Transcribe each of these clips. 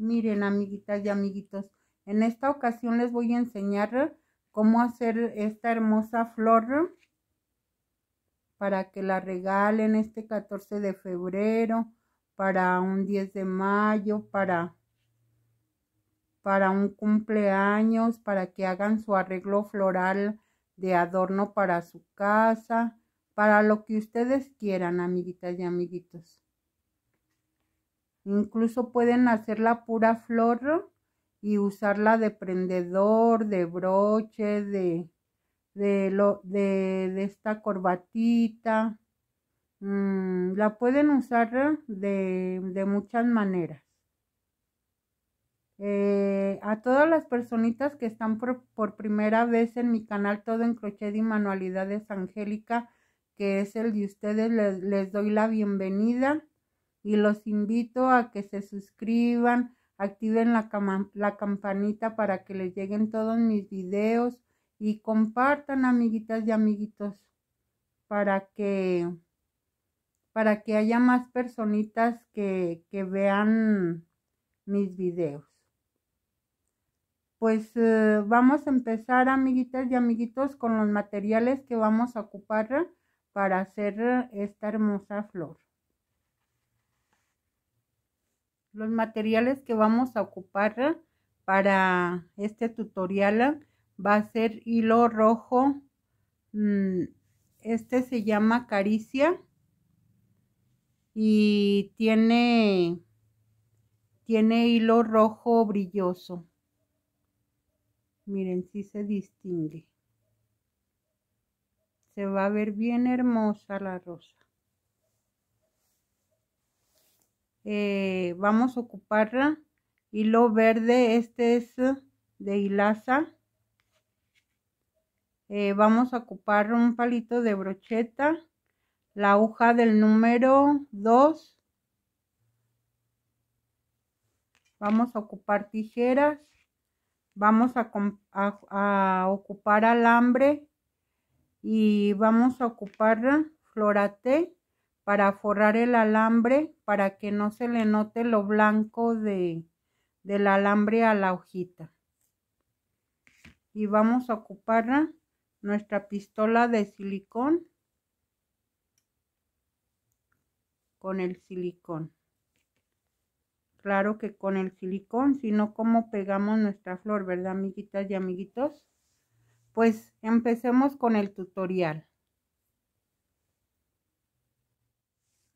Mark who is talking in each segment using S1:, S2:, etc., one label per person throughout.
S1: Miren, amiguitas y amiguitos, en esta ocasión les voy a enseñar cómo hacer esta hermosa flor para que la regalen este 14 de febrero, para un 10 de mayo, para, para un cumpleaños, para que hagan su arreglo floral de adorno para su casa, para lo que ustedes quieran, amiguitas y amiguitos. Incluso pueden hacer la pura flor y usarla de prendedor, de broche, de, de, esta corbatita. Mm, la pueden usar de, muchas maneras. Eh, a todas las personitas que están por, primera vez en mi canal Todo en Crochet y Manualidades Angélica, que es el de ustedes, les doy la bienvenida y los invito a que se suscriban, activen la, campanita para que les lleguen todos mis videos y compartan amiguitas y amiguitos para que para que haya más personitas que, que vean mis videos. Pues eh, vamos a empezar, amiguitas y amiguitos, con los materiales que vamos a ocupar para hacer esta hermosa flor los materiales que vamos a ocupar para este tutorial va a ser hilo rojo mm, este se llama caricia y tiene tiene hilo rojo brilloso miren si se distingue se va a ver bien hermosa la rosa Eh, vamos a ocupar hilo verde este es de hilaza eh, vamos a ocupar un palito de brocheta la aguja del número 2 vamos a ocupar tijeras vamos a, a ocupar alambre y vamos a ocupar florate para forrar el alambre para que no se le note lo blanco de, del alambre a la hojita. Y vamos a ocupar nuestra pistola de silicón con el silicón. Claro que con el silicón, sino como pegamos nuestra flor, ¿verdad, amiguitas y amiguitos? Pues empecemos con el tutorial.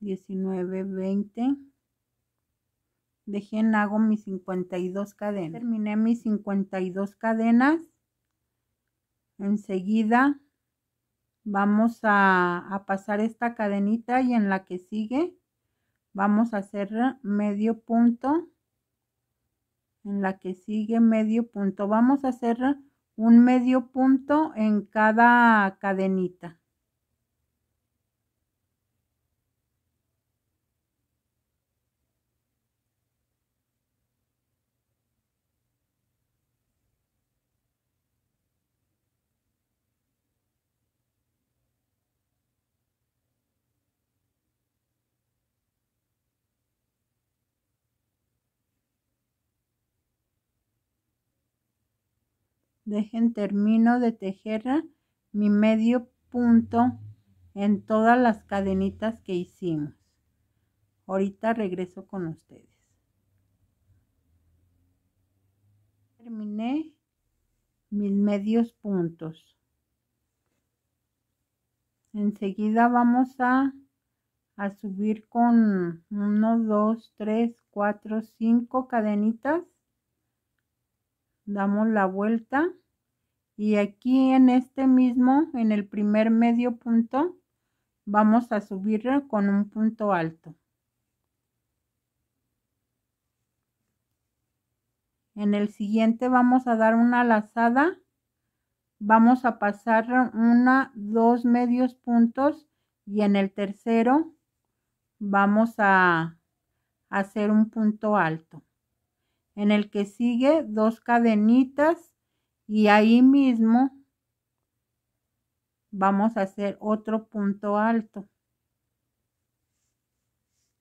S1: 19, 20. dejen hago mis 52 cadenas. Terminé mis 52 cadenas. Enseguida vamos a pasar esta cadenita y en la que sigue vamos a hacer medio punto. En la que sigue medio punto. Vamos a hacer un medio punto en cada cadenita. Dejen termino de tejer mi medio punto en todas las cadenitas que hicimos. Ahorita regreso con ustedes. Terminé mis medios puntos. Enseguida vamos a, a subir con 1, 2, 3, 4, 5 cadenitas damos la vuelta y aquí en este mismo, en el primer medio punto, vamos a subir con un punto alto. En el siguiente vamos a dar una lazada, vamos a pasar una, dos medios puntos y en el tercero vamos a hacer un punto alto en el que sigue dos cadenitas y ahí mismo vamos a hacer otro punto alto.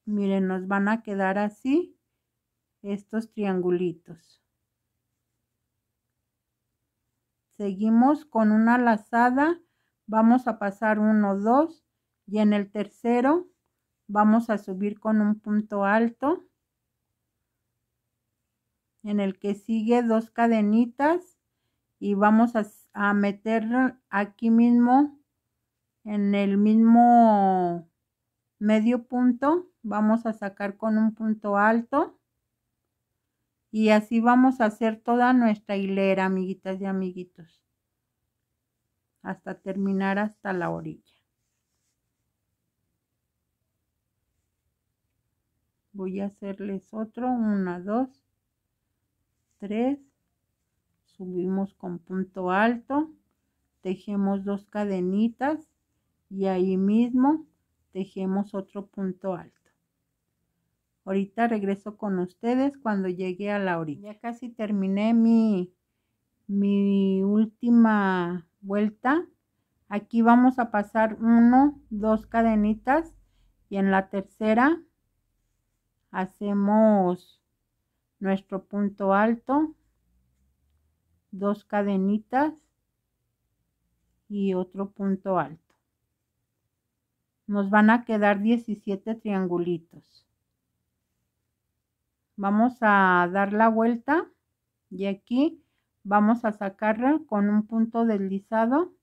S1: Miren, nos van a quedar así estos triangulitos. Seguimos con una lazada, vamos a pasar uno, dos y en el tercero vamos a subir con un punto alto en el que sigue dos cadenitas y vamos a, a meter aquí mismo en el mismo medio punto vamos a sacar con un punto alto y así vamos a hacer toda nuestra hilera amiguitas y amiguitos hasta terminar hasta la orilla voy a hacerles otro una dos 3 subimos con punto alto tejemos dos cadenitas y ahí mismo tejemos otro punto alto ahorita regreso con ustedes cuando llegue a la orilla ya casi terminé mi mi última vuelta aquí vamos a pasar uno dos cadenitas y en la tercera hacemos nuestro punto alto, dos cadenitas y otro punto alto. Nos van a quedar 17 triangulitos. Vamos a dar la vuelta y aquí vamos a sacarla con un punto deslizado.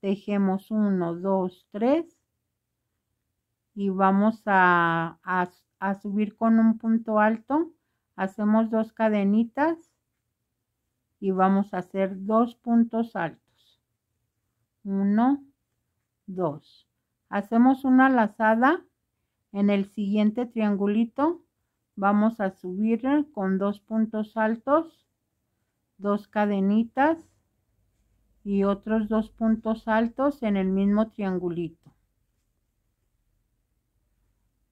S1: Tejemos 1, 2, 3 y vamos a subir con un punto alto hacemos dos cadenitas y vamos a hacer dos puntos altos. Uno, dos. Hacemos una lazada en el siguiente triangulito. Vamos a subir con dos puntos altos, dos cadenitas y otros dos puntos altos en el mismo triangulito.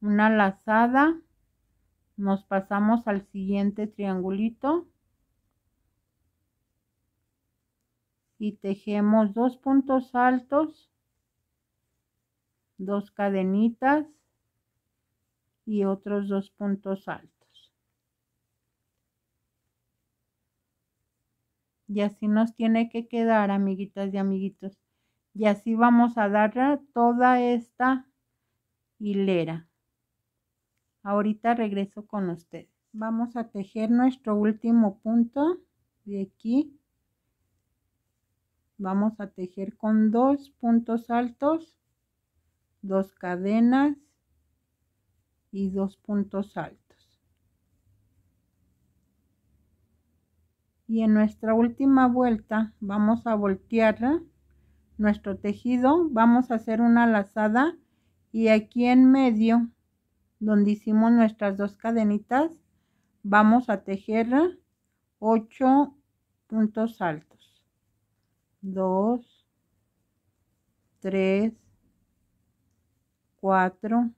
S1: Una lazada nos pasamos al siguiente triangulito y tejemos dos puntos altos dos cadenitas y otros dos puntos altos y así nos tiene que quedar amiguitas y amiguitos y así vamos a darle toda esta hilera Ahorita regreso con ustedes. Vamos a tejer nuestro último punto de aquí. Vamos a tejer con dos puntos altos, dos cadenas y dos puntos altos. y en nuestra última vuelta vamos a voltear nuestro tejido vamos a hacer una lazada y aquí en medio donde hicimos nuestras dos cadenitas, vamos a tejer 8 puntos altos. 2, 3, 4,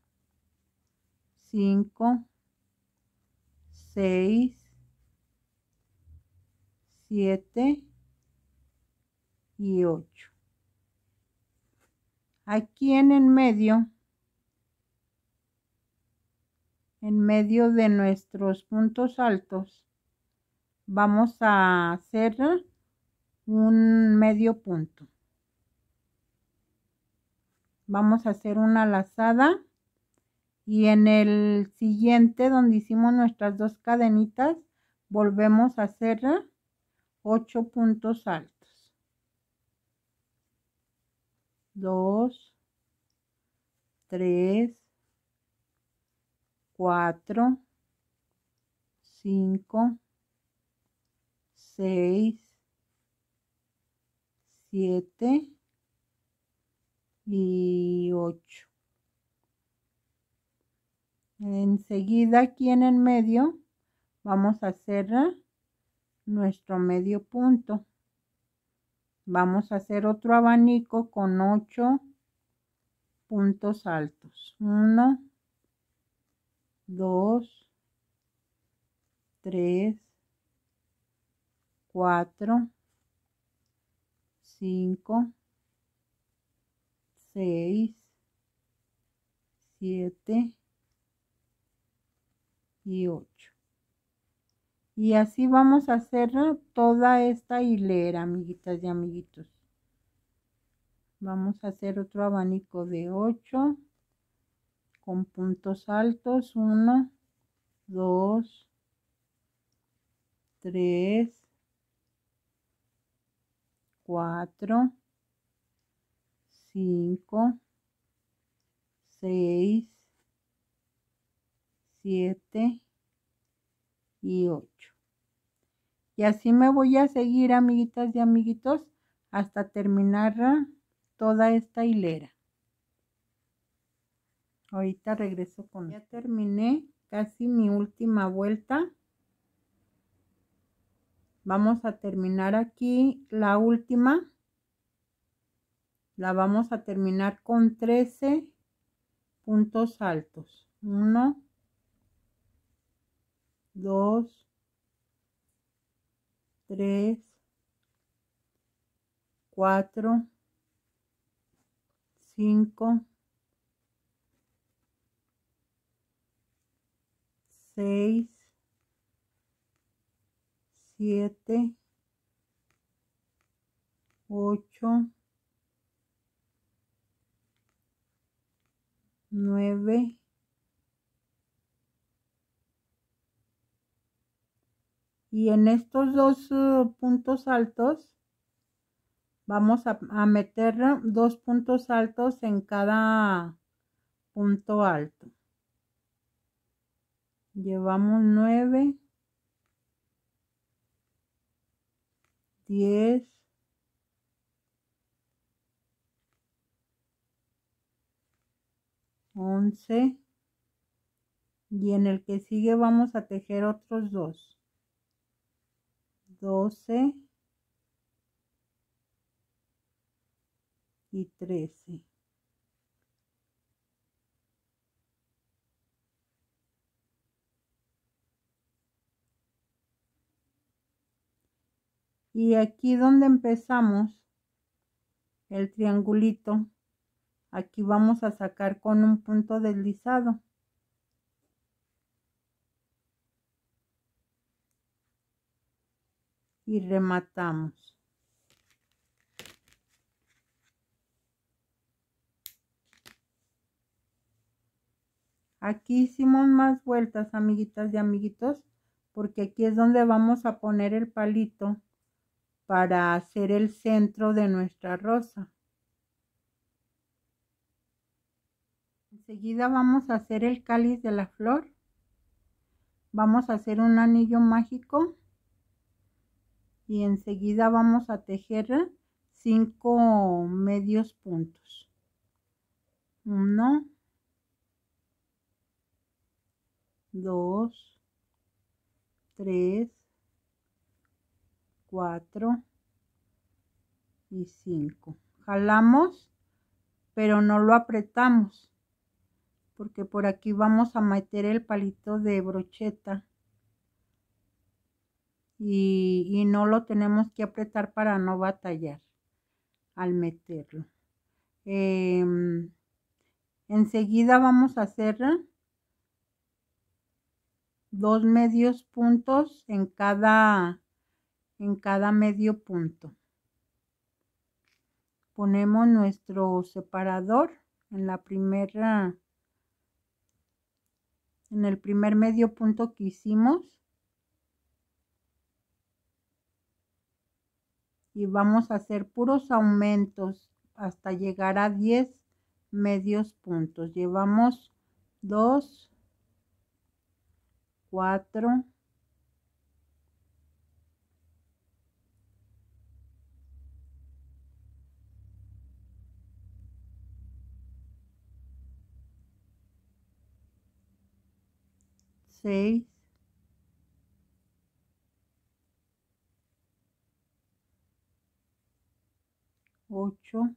S1: 5, 6, 7 y 8. Aquí en el medio en medio de nuestros puntos altos vamos a hacer un medio punto vamos a hacer una lazada y en el siguiente donde hicimos nuestras dos cadenitas volvemos a hacer 8 puntos altos 2 3 4, 5, 6, 7 y 8. Enseguida aquí en el medio vamos a hacer nuestro medio punto. Vamos a hacer otro abanico con 8 puntos altos. 1, 2, 3, 4, 5, 6, 7 y 8. Y así vamos a hacer toda esta hilera, amiguitas y amiguitos. Vamos a hacer otro abanico de 8 con puntos altos. 1, 2, 3, 4, 5, 6, 7 y 8. Y así me voy a seguir, amiguitas y amiguitos, hasta terminar toda esta hilera ahorita regreso con... Ya terminé casi mi última vuelta. Vamos a terminar aquí la última. La vamos a terminar con 13 puntos altos. 1, 2, 3, 4, 5, 6, 7, 8, 9, Y en estos dos uh, puntos altos vamos a, a meter dos puntos altos en cada punto alto llevamos 9, 10, 11 y en el que sigue vamos a tejer otros dos 12 y 13 y aquí donde empezamos el triangulito aquí vamos a sacar con un punto deslizado y rematamos aquí hicimos más vueltas amiguitas y amiguitos porque aquí es donde vamos a poner el palito para hacer el centro de nuestra rosa. Enseguida vamos a hacer el cáliz de la flor. Vamos a hacer un anillo mágico y enseguida vamos a tejer cinco medios puntos. Uno. Dos. Tres. 4 y 5. Jalamos, pero no lo apretamos, porque por aquí vamos a meter el palito de brocheta. Y, no lo tenemos que apretar para no batallar al meterlo. Em, enseguida vamos a hacer dos medios puntos en cada en cada medio punto. Ponemos nuestro separador en la primera en el primer medio punto que hicimos y vamos a hacer puros aumentos hasta llegar a 10 medios puntos llevamos 2 4 6, 8,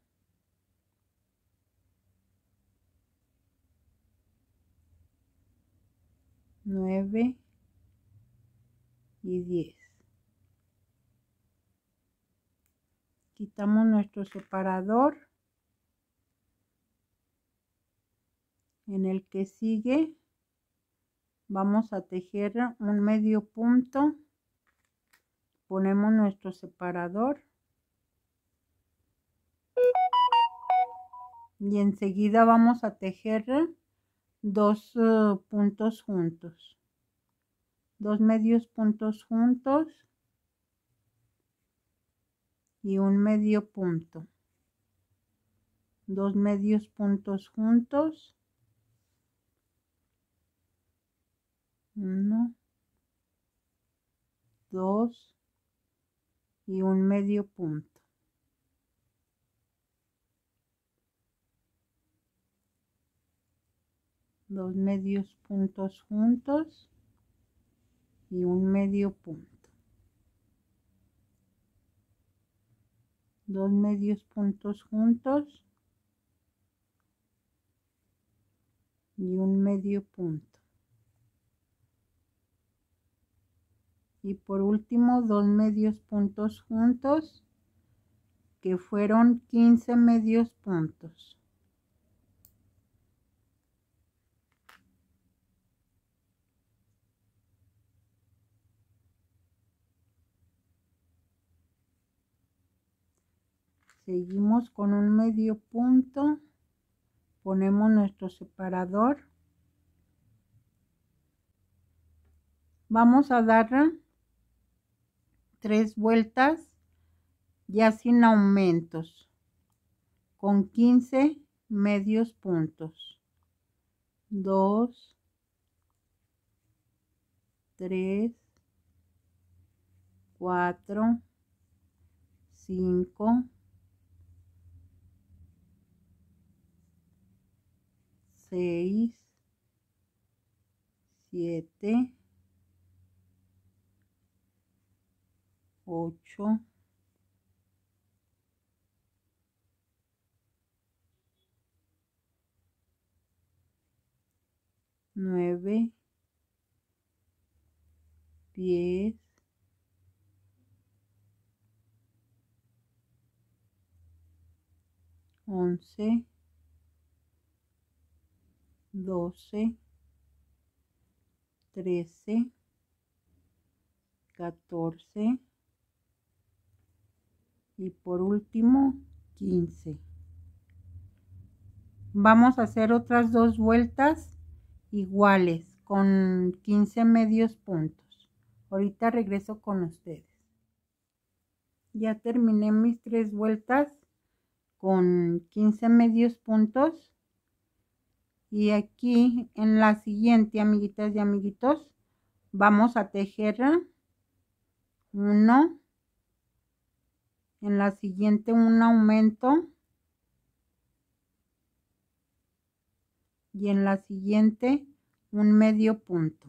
S1: 9 y 10. Quitamos nuestro separador en el que sigue vamos a tejer un medio punto ponemos nuestro separador y enseguida vamos a tejer dos eh, puntos juntos dos medios puntos juntos y un medio punto dos medios puntos juntos 1, 2 y un medio punto. Dos medios puntos juntos y un medio punto. Dos medios puntos juntos y un medio punto. y por último dos medios puntos juntos que fueron quince medios puntos. Seguimos con un medio punto, ponemos nuestro separador. Vamos a darle tres vueltas ya sin aumentos con 15 medios puntos 2 3 4 5 6 7 8 9 10 11 12 13 14 y por último 15 vamos a hacer otras dos vueltas iguales con 15 medios puntos ahorita regreso con ustedes ya terminé mis tres vueltas con 15 medios puntos y aquí en la siguiente amiguitas y amiguitos vamos a tejer uno en la siguiente un aumento y en la siguiente un medio punto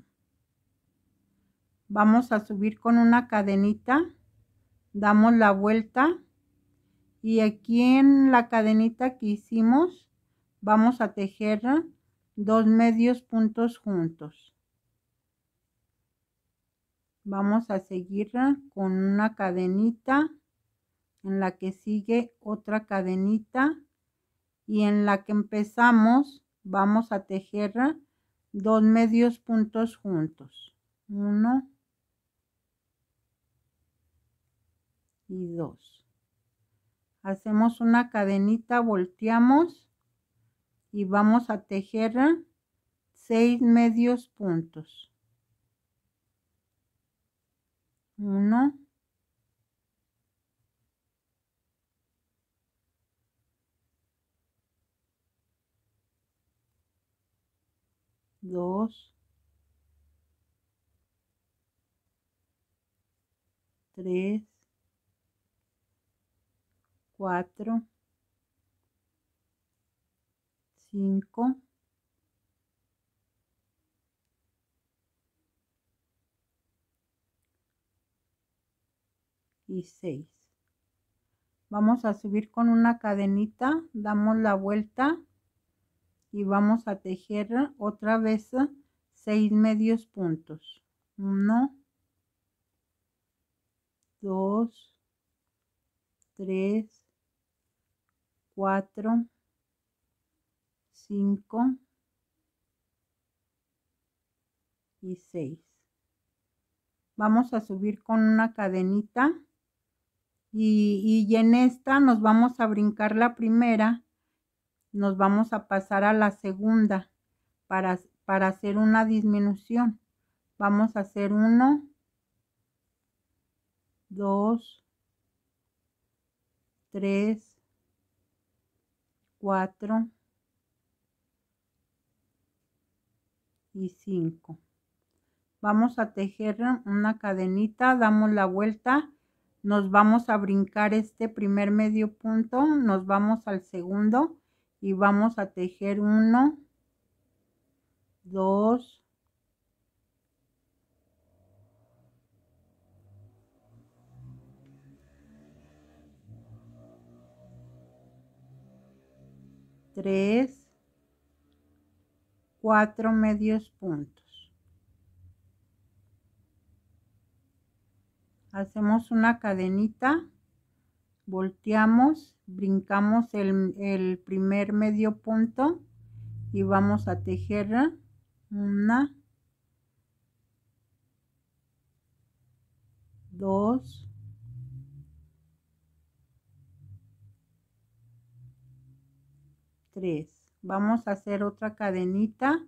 S1: vamos a subir con una cadenita damos la vuelta y aquí en la cadenita que hicimos vamos a tejer dos medios puntos juntos vamos a seguir con una cadenita en la que sigue otra cadenita y en la que empezamos vamos a tejer dos medios puntos juntos. Uno y dos. Hacemos una cadenita, volteamos y vamos a tejer seis medios puntos. Uno. 2, 3, 4, 5, y 6 vamos a subir con una cadenita damos la vuelta y vamos a tejer otra vez 6 medios puntos 1 2 3 4 5 y 6 vamos a subir con una cadenita y, y en esta nos vamos a brincar la primera nos vamos a pasar a la segunda para, hacer una disminución. Vamos a hacer 1, 2, 3, 4 y 5. Vamos a tejer una cadenita, damos la vuelta, nos vamos a brincar este primer medio punto, nos vamos al segundo y vamos a tejer 1 2 3 4 medios puntos hacemos una cadenita volteamos, brincamos el, primer medio punto y vamos a tejer una, dos, tres. Vamos a hacer otra cadenita,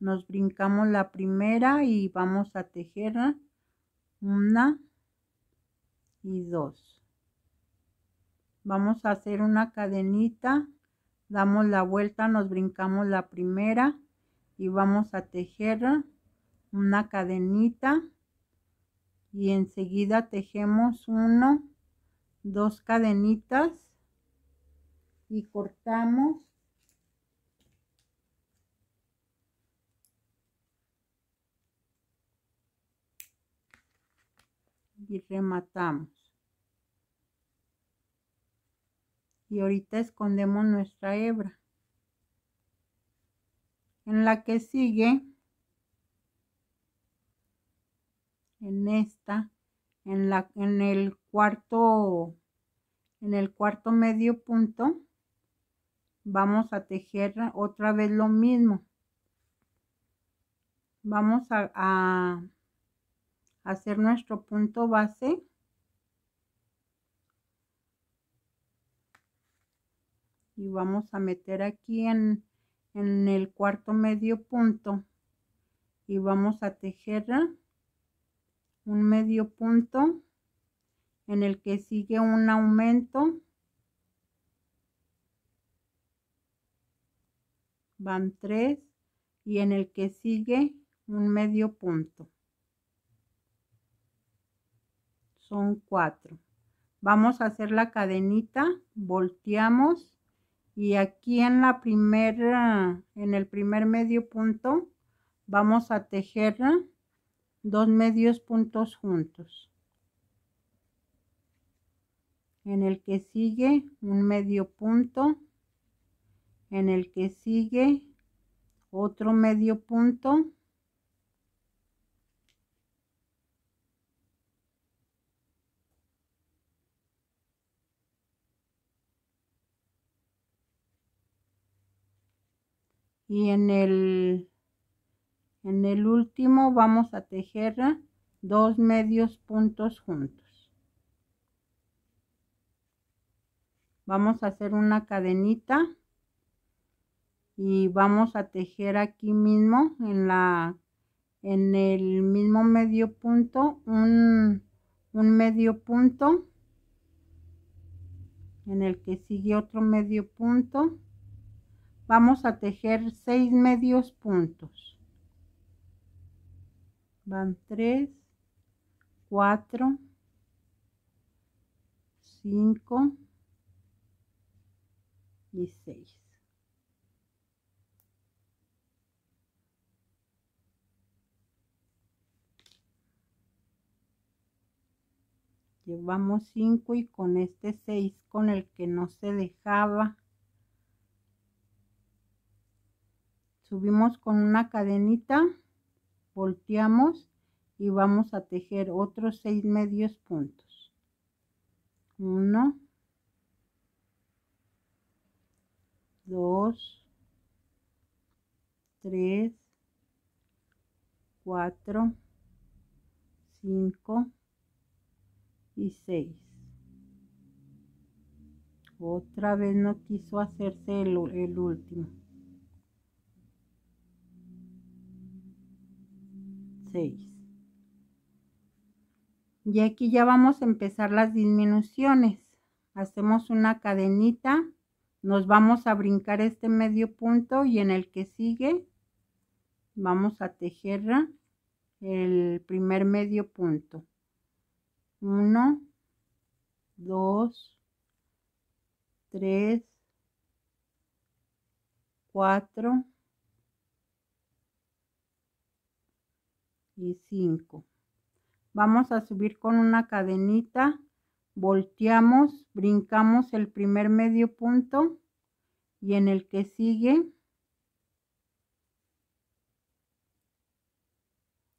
S1: nos brincamos la primera y vamos a tejer una y dos. Vamos a hacer una cadenita, damos la vuelta, nos brincamos la primera y vamos a tejer una cadenita y enseguida tejemos uno, dos cadenitas y cortamos y rematamos. y ahorita escondemos nuestra hebra. En la que sigue, en esta, en, la, en el cuarto, en el cuarto medio punto, vamos a tejer otra vez lo mismo. Vamos a, a hacer nuestro punto base y vamos a meter aquí en, el cuarto medio punto y vamos a tejer un medio punto en el que sigue un aumento van tres y en el que sigue un medio punto son cuatro vamos a hacer la cadenita volteamos y aquí en la primera ah, en el primer medio punto vamos a tejer dos medios puntos juntos en el que sigue un medio punto en el que sigue otro medio punto y en el en el último vamos a tejer dos medios puntos juntos vamos a hacer una cadenita y vamos a tejer aquí mismo en la en el mismo medio punto un, un medio punto en el que sigue otro medio punto vamos a tejer 6 medios puntos van 3 4 5 y 6 llevamos 5 y con este 6 con el que no se dejaba subimos con una cadenita volteamos y vamos a tejer otros seis medios puntos uno dos tres cuatro cinco y seis otra vez no quiso hacerse el, el último Y aquí ya vamos a empezar las disminuciones. Hacemos una cadenita, nos vamos a brincar este medio punto y en el que sigue vamos a tejer el primer medio punto. 1, 2, 3, 4, y 5. Vamos a subir con una cadenita, volteamos, brincamos el primer medio punto y en el que sigue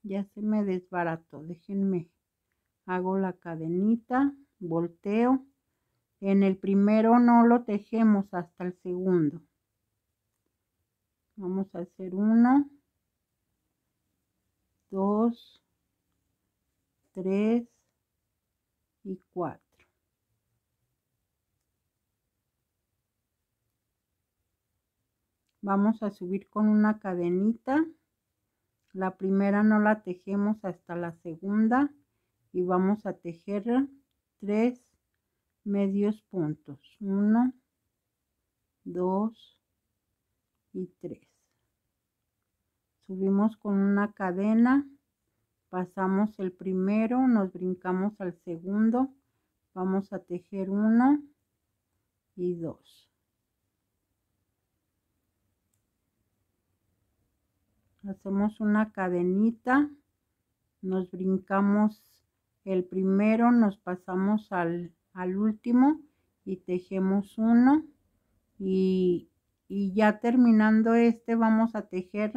S1: ya se me desbarato, déjenme, hago la cadenita, volteo, en el primero no lo tejemos hasta el segundo. Vamos a hacer uno, 2, 3 y 4. Vamos a subir con una cadenita. La primera no la tejemos hasta la segunda y vamos a tejer tres medios puntos. 1, 2 y 3 subimos con una cadena, pasamos el primero, nos brincamos al segundo, vamos a tejer uno y dos. Hacemos una cadenita, nos brincamos el primero, nos pasamos al, último y tejemos uno y, y ya terminando este vamos a tejer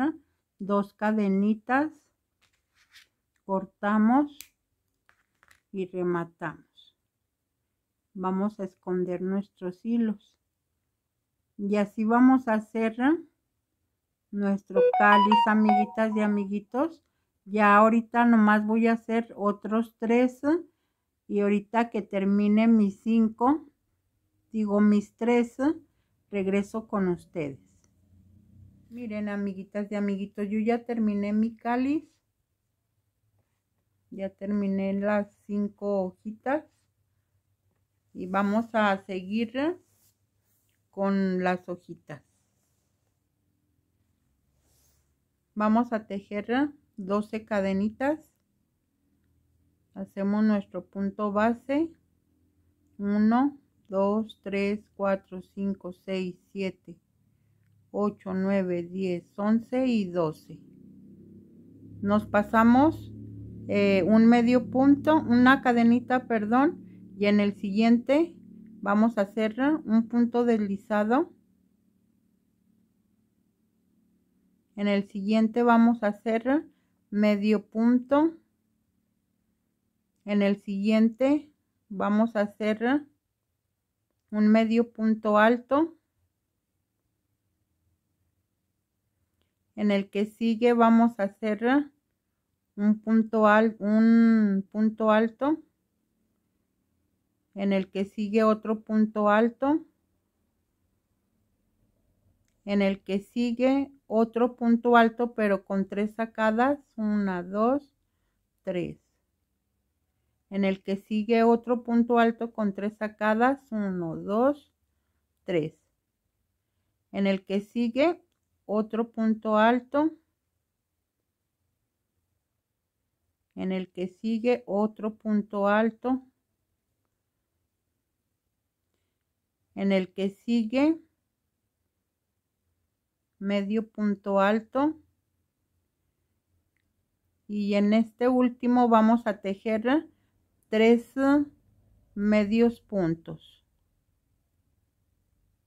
S1: dos cadenitas cortamos y rematamos vamos a esconder nuestros hilos y así vamos a hacer nuestro cáliz amiguitas y amiguitos ya ahorita nomás voy a hacer otros tres y ahorita que termine mis cinco digo mis tres regreso con ustedes Miren, amiguitas y amiguitos, yo ya terminé mi cáliz. Ya terminé las cinco hojitas. Y vamos a seguir con las hojitas. Vamos a tejer 12 cadenitas. Hacemos nuestro punto base. 1, 2, 3, 4, 5, 6, 7, 8, 9, 10, 11 y 12. Nos pasamos eh, un medio punto, una cadenita, perdón, y en el siguiente vamos a hacer un punto deslizado. En el siguiente vamos a hacer medio punto. En el siguiente vamos a hacer un medio punto alto en el que sigue vamos a hacer un punto, al, un punto alto en el que sigue otro punto alto en el que sigue otro punto alto pero con tres sacadas una dos tres en el que sigue otro punto alto con tres sacadas uno dos tres en el que sigue otro punto alto en el que sigue otro punto alto en el que sigue medio punto alto y en este último vamos a tejer tres medios puntos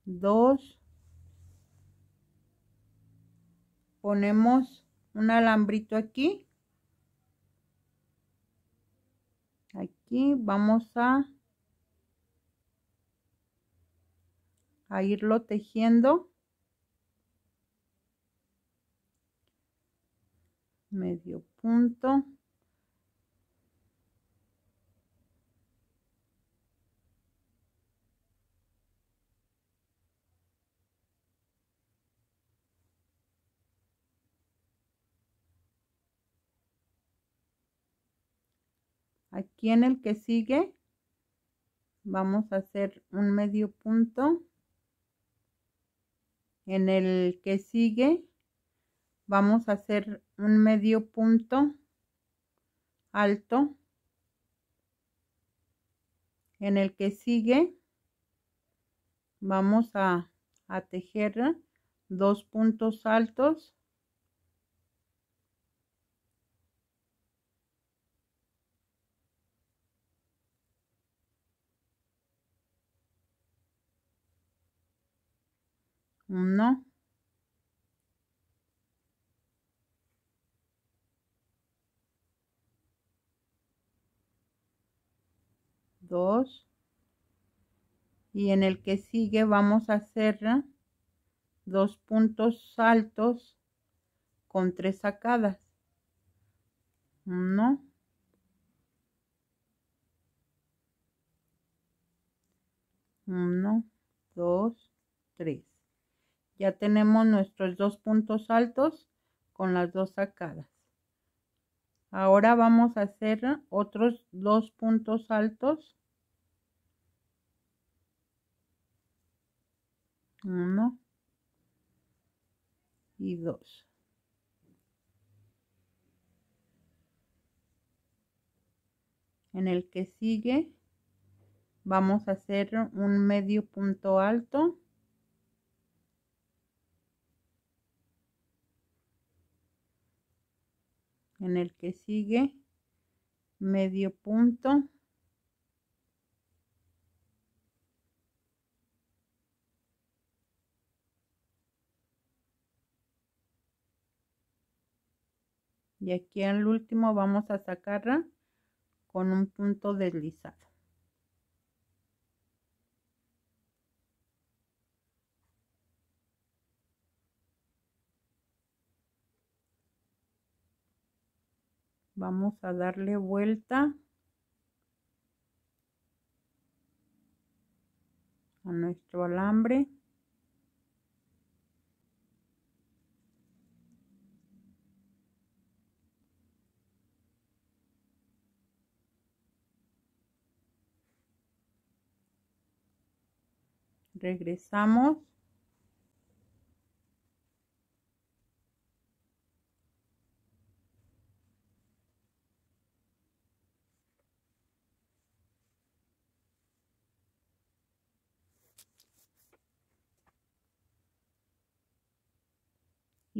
S1: dos ponemos un alambrito aquí aquí vamos a a irlo tejiendo medio punto aquí en el que sigue vamos a hacer un medio punto en el que sigue vamos a hacer un medio punto alto en el que sigue vamos a, tejer dos puntos altos 1, 2 y en el que sigue vamos a hacer dos puntos altos con tres sacadas 1 1 2 3 ya tenemos nuestros dos puntos altos con las dos sacadas ahora vamos a hacer otros dos puntos altos uno y dos en el que sigue vamos a hacer un medio punto alto en el que sigue medio punto y aquí al último vamos a sacarla con un punto deslizado vamos a darle vuelta a nuestro alambre regresamos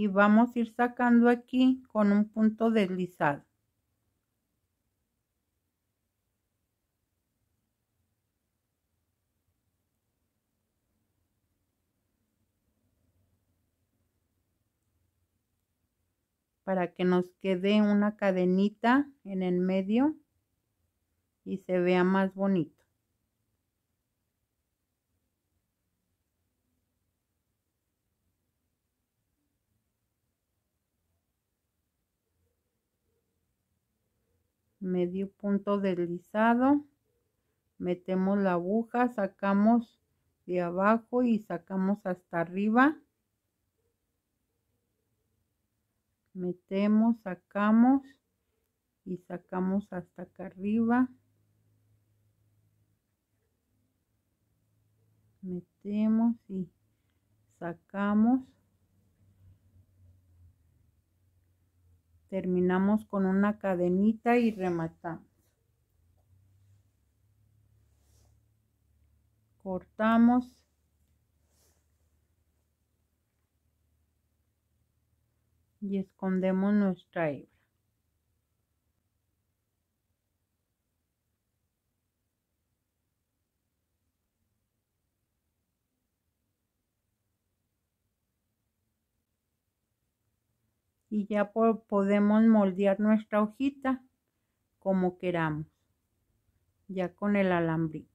S1: y vamos a ir sacando aquí con un punto deslizado. para que nos quede una cadenita en el medio y se vea más bonito. medio punto deslizado, metemos la aguja, sacamos de abajo y sacamos hasta arriba. Metemos, sacamos y sacamos hasta acá arriba. Metemos y sacamos. terminamos con una cadenita y rematamos cortamos y escondemos nuestra hebra y ya podemos moldear nuestra hojita como queramos, ya con el alambrito.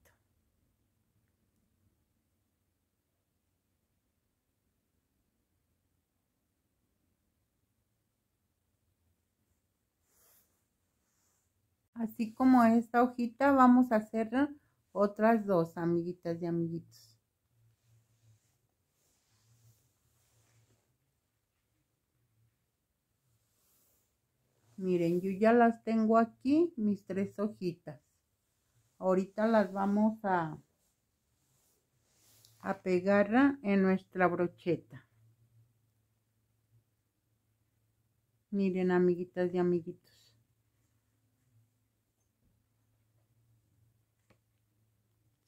S1: Así como esta hojita vamos a hacer otras dos amiguitas y amiguitos. Miren, yo ya las tengo aquí, mis tres hojitas. Ahorita las vamos a, a en nuestra brocheta. Miren, amiguitas y amiguitos.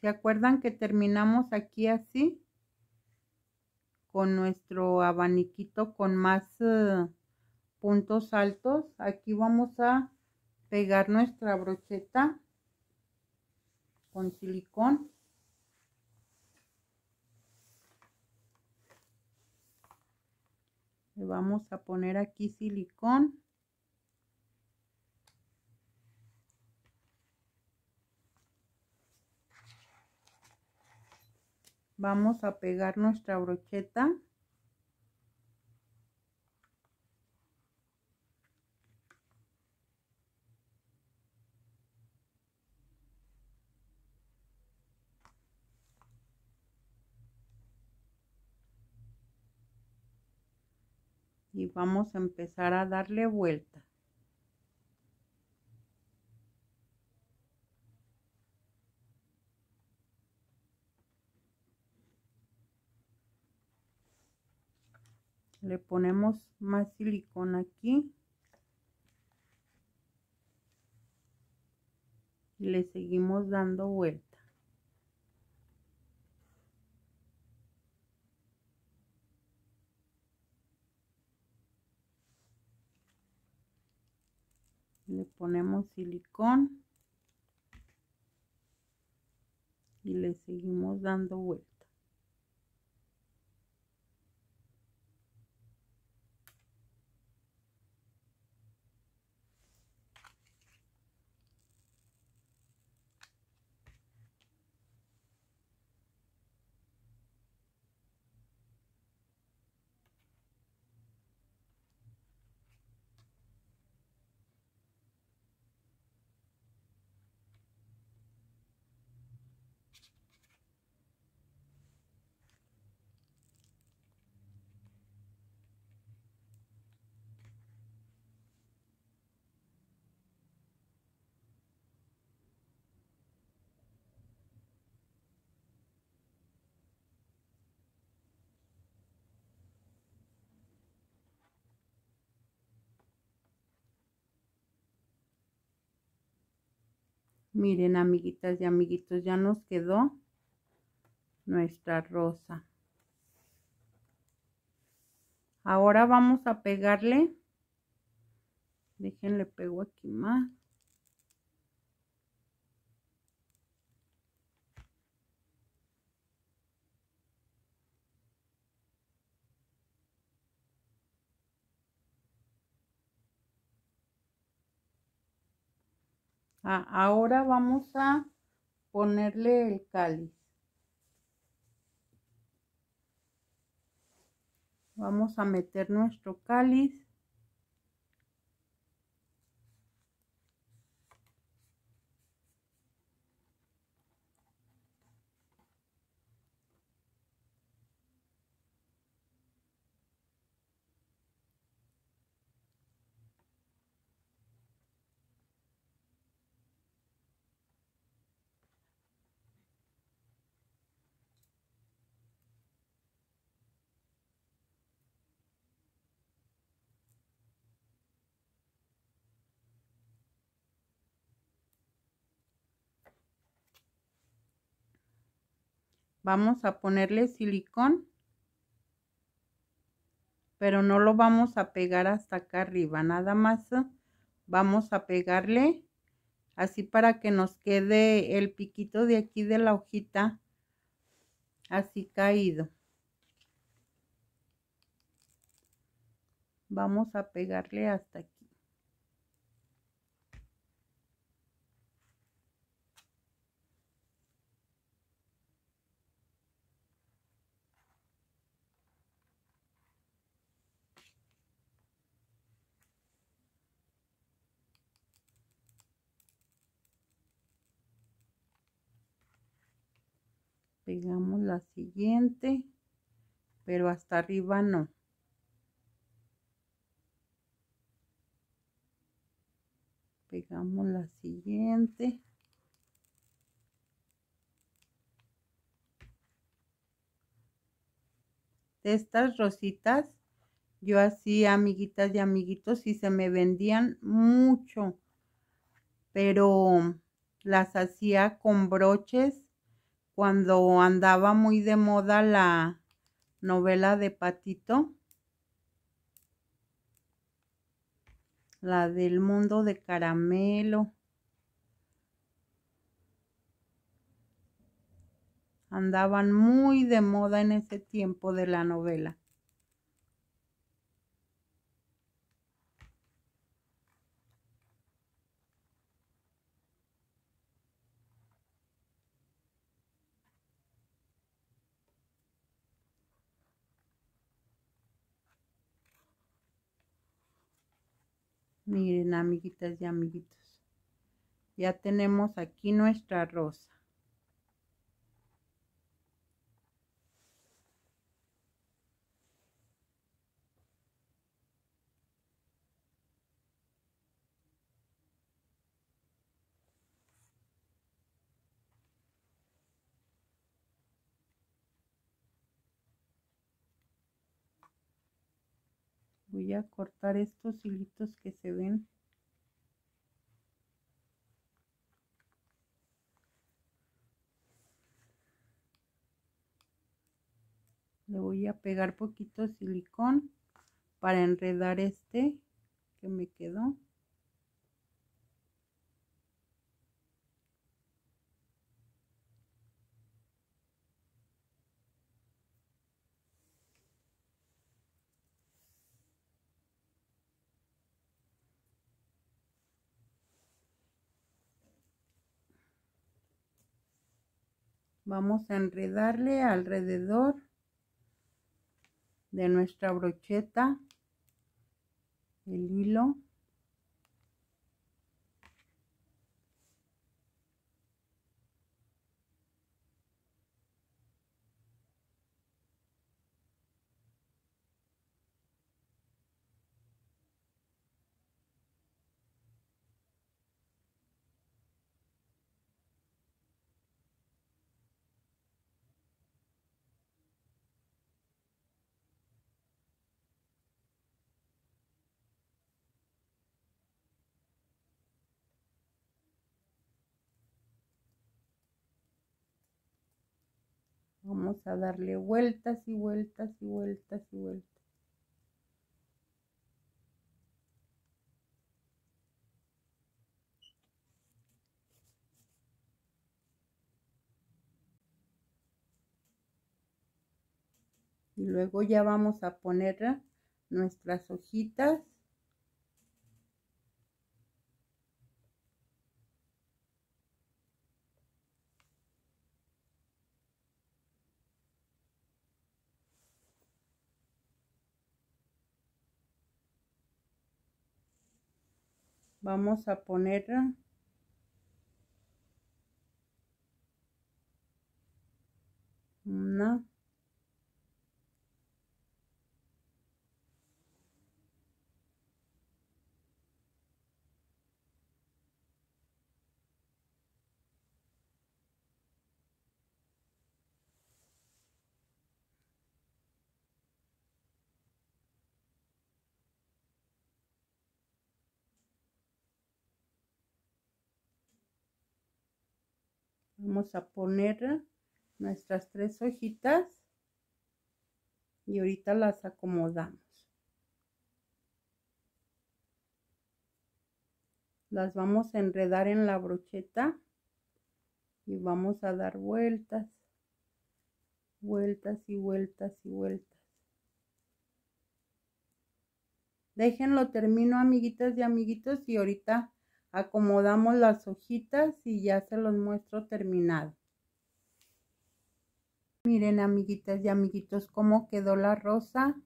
S1: ¿Se acuerdan que terminamos aquí así? Con nuestro abaniquito con más... Eh, puntos altos aquí vamos a pegar nuestra brocheta con silicón le vamos a poner aquí silicón vamos a pegar nuestra brocheta y vamos a empezar a darle vuelta. Le ponemos más silicona aquí. Y le seguimos dando vuelta. le ponemos silicón y le seguimos dando vuelta Miren, amiguitas y amiguitos, ya nos quedó nuestra rosa. Ahora vamos a pegarle. Déjenle pego aquí más. Ah, ahora vamos a ponerle el cáliz. Vamos a meter nuestro cáliz. vamos a ponerle silicón pero no lo vamos a pegar hasta acá arriba nada más vamos a pegarle así para que nos quede el piquito de aquí de la hojita así caído vamos a pegarle hasta aquí pegamos la siguiente pero hasta arriba no pegamos la siguiente de estas rositas yo hacía amiguitas y amiguitos y se me vendían mucho pero las hacía con broches cuando andaba muy de moda la novela de Patito, la del mundo de caramelo. Andaban muy de moda en ese tiempo de la novela. Miren, amiguitas y amiguitos, ya tenemos aquí nuestra rosa. voy a cortar estos hilitos que se ven le voy a pegar poquito silicón para enredar este que me quedó vamos a enredarle alrededor de nuestra brocheta el hilo Vamos a darle vueltas y vueltas y vueltas y vueltas. y luego ya vamos a poner nuestras hojitas vamos a poner Vamos a poner nuestras tres hojitas y ahorita las acomodamos. Las vamos a enredar en la brocheta y vamos a dar vueltas, vueltas y vueltas y vueltas. Déjenlo termino amiguitas y amiguitos y ahorita acomodamos las hojitas y ya se los muestro terminado. Miren amiguitas y amiguitos cómo quedó la rosa.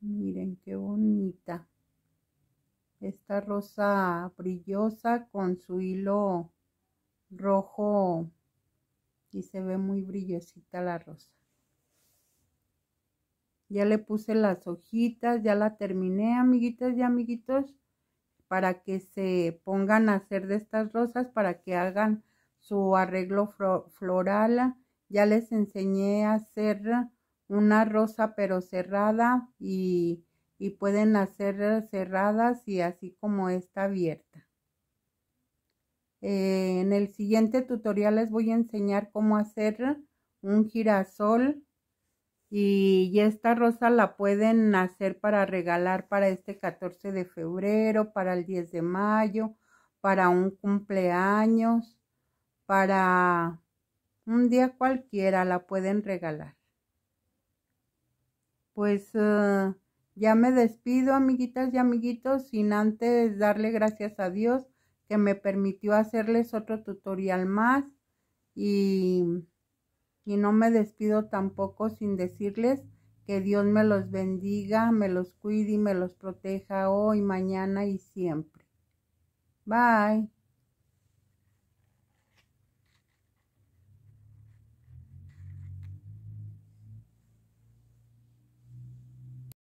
S1: Miren qué bonita. Esta rosa brillosa con su hilo rojo y se ve muy brillosita la rosa. Ya le puse las hojitas, ya la terminé amiguitas y amiguitos para que se pongan a hacer de estas rosas, para que hagan su arreglo floral. Ya les enseñé a hacer una rosa pero cerrada y, pueden hacer cerradas y así como esta abierta. Eh, en el siguiente tutorial les voy a enseñar cómo hacer un girasol y, esta rosa la pueden hacer para regalar para este 14 de febrero, para el 10 de mayo, para un cumpleaños, para un día cualquiera la pueden regalar. Pues eh, ya me despido, amiguitas y amiguitos, sin antes darle gracias a Dios que me permitió hacerles otro tutorial más y y no me despido tampoco sin decirles que Dios me los bendiga, me los cuide y me los proteja hoy, mañana y siempre. Bye.